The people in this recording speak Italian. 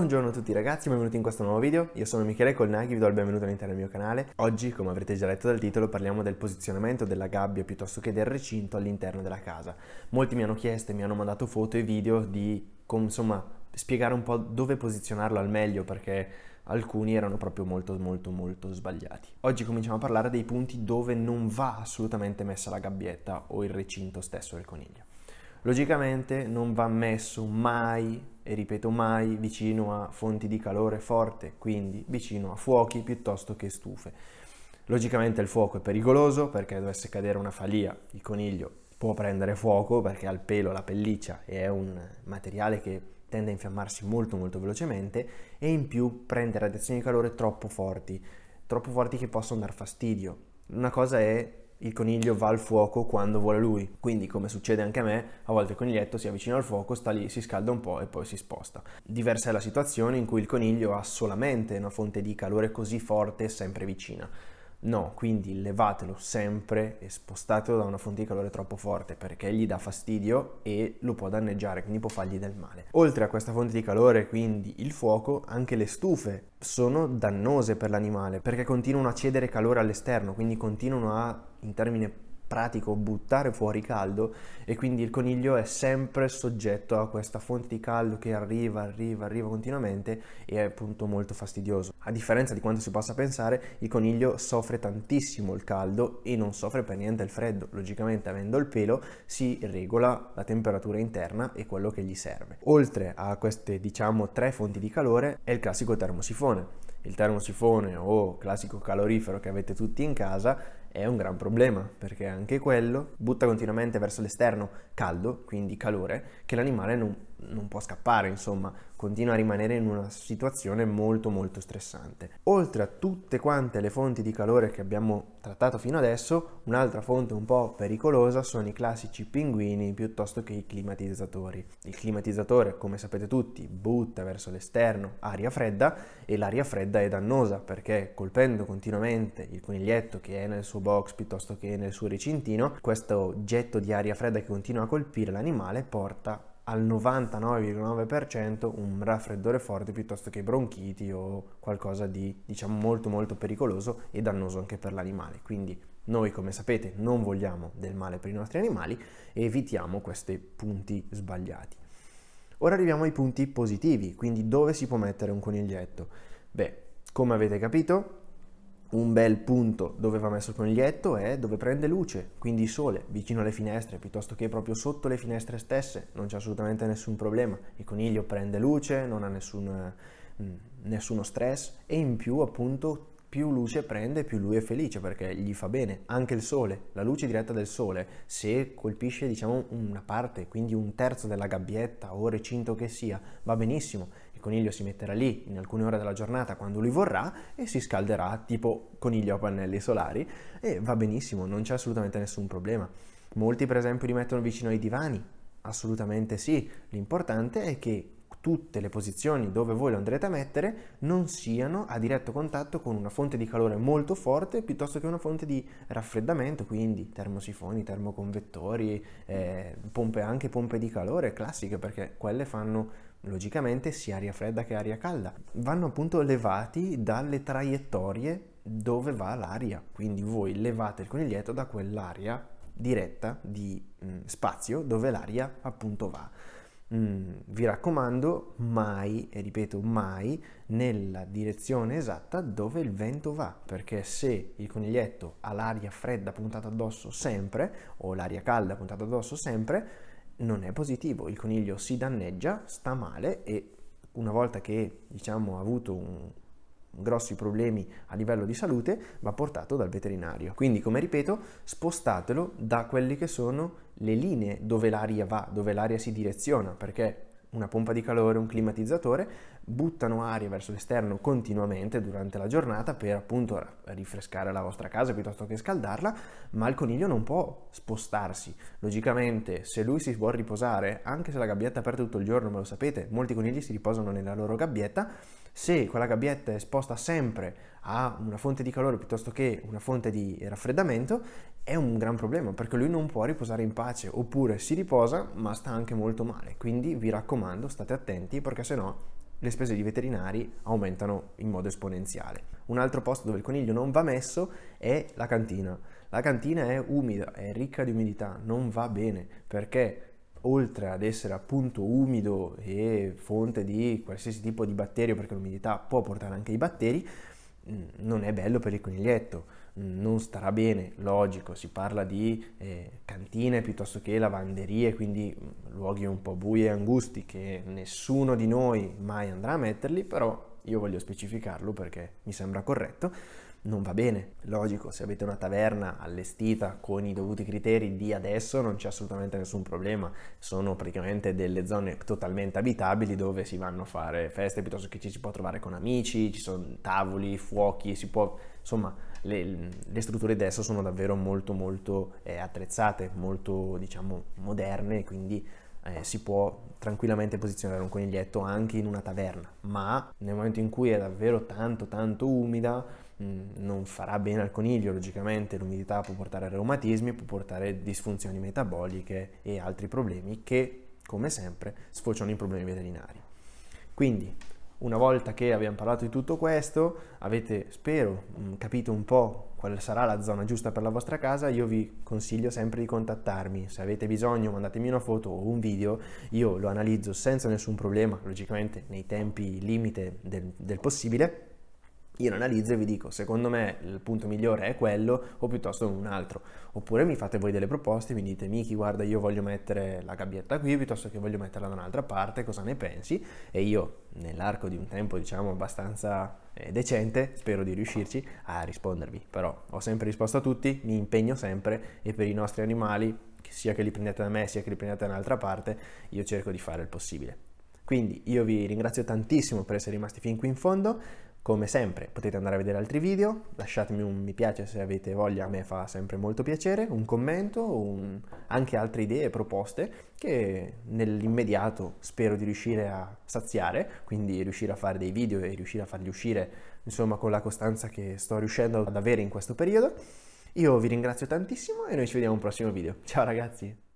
Buongiorno a tutti ragazzi, benvenuti in questo nuovo video. Io sono Michele Colnaghi, vi do il benvenuto all'interno del mio canale. Oggi, come avrete già letto dal titolo, parliamo del posizionamento della gabbia piuttosto che del recinto all'interno della casa. Molti mi hanno chiesto e mi hanno mandato foto e video di, insomma, spiegare un po' dove posizionarlo al meglio perché alcuni erano proprio molto molto molto sbagliati. Oggi cominciamo a parlare dei punti dove non va assolutamente messa la gabbietta o il recinto stesso del coniglio. Logicamente non va messo mai, e ripeto mai, vicino a fonti di calore forte, quindi vicino a fuochi piuttosto che stufe. Logicamente il fuoco è pericoloso perché dovesse cadere una falia, il coniglio può prendere fuoco perché ha il pelo, la pelliccia e è un materiale che tende a infiammarsi molto molto velocemente e in più prende radiazioni di calore troppo forti, troppo forti che possono dar fastidio. Una cosa è il coniglio va al fuoco quando vuole lui. Quindi, come succede anche a me, a volte il coniglietto si avvicina al fuoco, sta lì, si scalda un po' e poi si sposta. Diversa è la situazione in cui il coniglio ha solamente una fonte di calore così forte e sempre vicina. No, quindi levatelo sempre e spostatelo da una fonte di calore troppo forte perché gli dà fastidio e lo può danneggiare, quindi può fargli del male. Oltre a questa fonte di calore, quindi il fuoco, anche le stufe sono dannose per l'animale perché continuano a cedere calore all'esterno, quindi continuano a, in termini pratico buttare fuori caldo e quindi il coniglio è sempre soggetto a questa fonte di caldo che arriva, arriva, arriva continuamente e è appunto molto fastidioso. A differenza di quanto si possa pensare, il coniglio soffre tantissimo il caldo e non soffre per niente il freddo. Logicamente avendo il pelo si regola la temperatura interna e quello che gli serve. Oltre a queste diciamo tre fonti di calore è il classico termosifone. Il termosifone o classico calorifero che avete tutti in casa è un gran problema perché anche quello butta continuamente verso l'esterno caldo, quindi calore, che l'animale non non può scappare, insomma, continua a rimanere in una situazione molto molto stressante. Oltre a tutte quante le fonti di calore che abbiamo trattato fino adesso, un'altra fonte un po' pericolosa sono i classici pinguini piuttosto che i climatizzatori. Il climatizzatore, come sapete tutti, butta verso l'esterno aria fredda e l'aria fredda è dannosa perché colpendo continuamente il coniglietto che è nel suo box piuttosto che nel suo recintino, questo getto di aria fredda che continua a colpire l'animale porta al 99,9% un raffreddore forte piuttosto che bronchiti o qualcosa di diciamo molto molto pericoloso e dannoso anche per l'animale. Quindi noi come sapete non vogliamo del male per i nostri animali e evitiamo questi punti sbagliati. Ora arriviamo ai punti positivi, quindi dove si può mettere un coniglietto? Beh, come avete capito, un bel punto dove va messo il coniglietto è dove prende luce, quindi sole, vicino alle finestre, piuttosto che proprio sotto le finestre stesse, non c'è assolutamente nessun problema. Il coniglio prende luce, non ha nessun, eh, mm, nessuno stress e in più appunto più luce prende, più lui è felice perché gli fa bene. Anche il sole, la luce diretta del sole, se colpisce diciamo una parte, quindi un terzo della gabbietta o recinto che sia, va benissimo il coniglio si metterà lì in alcune ore della giornata quando lui vorrà e si scalderà tipo coniglio a pannelli solari e va benissimo, non c'è assolutamente nessun problema. Molti per esempio li mettono vicino ai divani, assolutamente sì, l'importante è che tutte le posizioni dove voi lo andrete a mettere non siano a diretto contatto con una fonte di calore molto forte piuttosto che una fonte di raffreddamento, quindi termosifoni, termoconvettori, eh, pompe, anche pompe di calore classiche perché quelle fanno logicamente sia aria fredda che aria calda, vanno appunto levati dalle traiettorie dove va l'aria, quindi voi levate il coniglietto da quell'area diretta di mh, mm, spazio dove l'aria appunto va. Mm, vi raccomando, mai, e ripeto mai, nella direzione esatta dove il vento va, perché se il coniglietto ha l'aria fredda puntata addosso sempre, o l'aria calda puntata addosso sempre, non è positivo, il coniglio si danneggia, sta male e una volta che diciamo, ha avuto un, grossi problemi a livello di salute, va portato dal veterinario. Quindi, come ripeto, spostatelo da quelle che sono le linee dove l'aria va, dove l'aria si direziona, perché una pompa di calore, un climatizzatore, buttano aria verso l'esterno continuamente durante la giornata per appunto rifrescare la vostra casa piuttosto che scaldarla, ma il coniglio non può spostarsi. Logicamente, se lui si vuole riposare, anche se la gabbietta è aperta tutto il giorno, ma lo sapete, molti conigli si riposano nella loro gabbietta, se quella gabbietta è esposta sempre a una fonte di calore piuttosto che una fonte di raffreddamento, è un gran problema perché lui non può riposare in pace, oppure si riposa ma sta anche molto male. Quindi vi raccomando, state attenti perché sennò le spese di veterinari aumentano in modo esponenziale. Un altro posto dove il coniglio non va messo è la cantina. La cantina è umida, è ricca di umidità, non va bene perché oltre ad essere appunto umido e fonte di qualsiasi tipo di batterio, perché l'umidità può portare anche i batteri, mm, non è bello per il coniglietto, mm, non starà bene, logico, si parla di eh, cantine piuttosto che lavanderie, quindi mm, luoghi un po' bui e angusti che nessuno di noi mai andrà a metterli, però io voglio specificarlo perché mi sembra corretto, non va bene. Logico, se avete una taverna allestita con i dovuti criteri di adesso non c'è assolutamente nessun problema, sono praticamente delle zone totalmente abitabili dove si vanno a fare feste piuttosto che ci si può trovare con amici, ci sono tavoli, fuochi, si può... insomma le, le strutture adesso sono davvero molto molto eh, attrezzate, molto diciamo moderne, quindi eh, si può tranquillamente posizionare un coniglietto anche in una taverna, ma nel momento in cui è davvero tanto tanto umida mm, non farà bene al coniglio, logicamente l'umidità può portare a reumatismi, può portare a disfunzioni metaboliche e altri problemi che, come sempre, sfociano in problemi veterinari. Quindi una volta che abbiamo parlato di tutto questo, avete, spero, mm, capito un po' quale sarà la zona giusta per la vostra casa, io vi consiglio sempre di contattarmi. Se avete bisogno mandatemi una foto o un video, io lo analizzo senza nessun problema, logicamente nei tempi limite del, del possibile io lo analizzo e vi dico secondo me il punto migliore è quello o piuttosto un altro oppure mi fate voi delle proposte mi dite Miki guarda io voglio mettere la gabbietta qui piuttosto che voglio metterla da un'altra parte cosa ne pensi e io nell'arco di un tempo diciamo abbastanza eh, decente spero di riuscirci a rispondervi però ho sempre risposto a tutti mi impegno sempre e per i nostri animali sia che li prendiate da me sia che li prendiate da un'altra parte io cerco di fare il possibile quindi io vi ringrazio tantissimo per essere rimasti fin qui in fondo come sempre potete andare a vedere altri video, lasciatemi un mi piace se avete voglia, a me fa sempre molto piacere, un commento, un... anche altre idee e proposte che nell'immediato spero di riuscire a saziare, quindi riuscire a fare dei video e riuscire a farli uscire insomma con la costanza che sto riuscendo ad avere in questo periodo. Io vi ringrazio tantissimo e noi ci vediamo al prossimo video. Ciao ragazzi!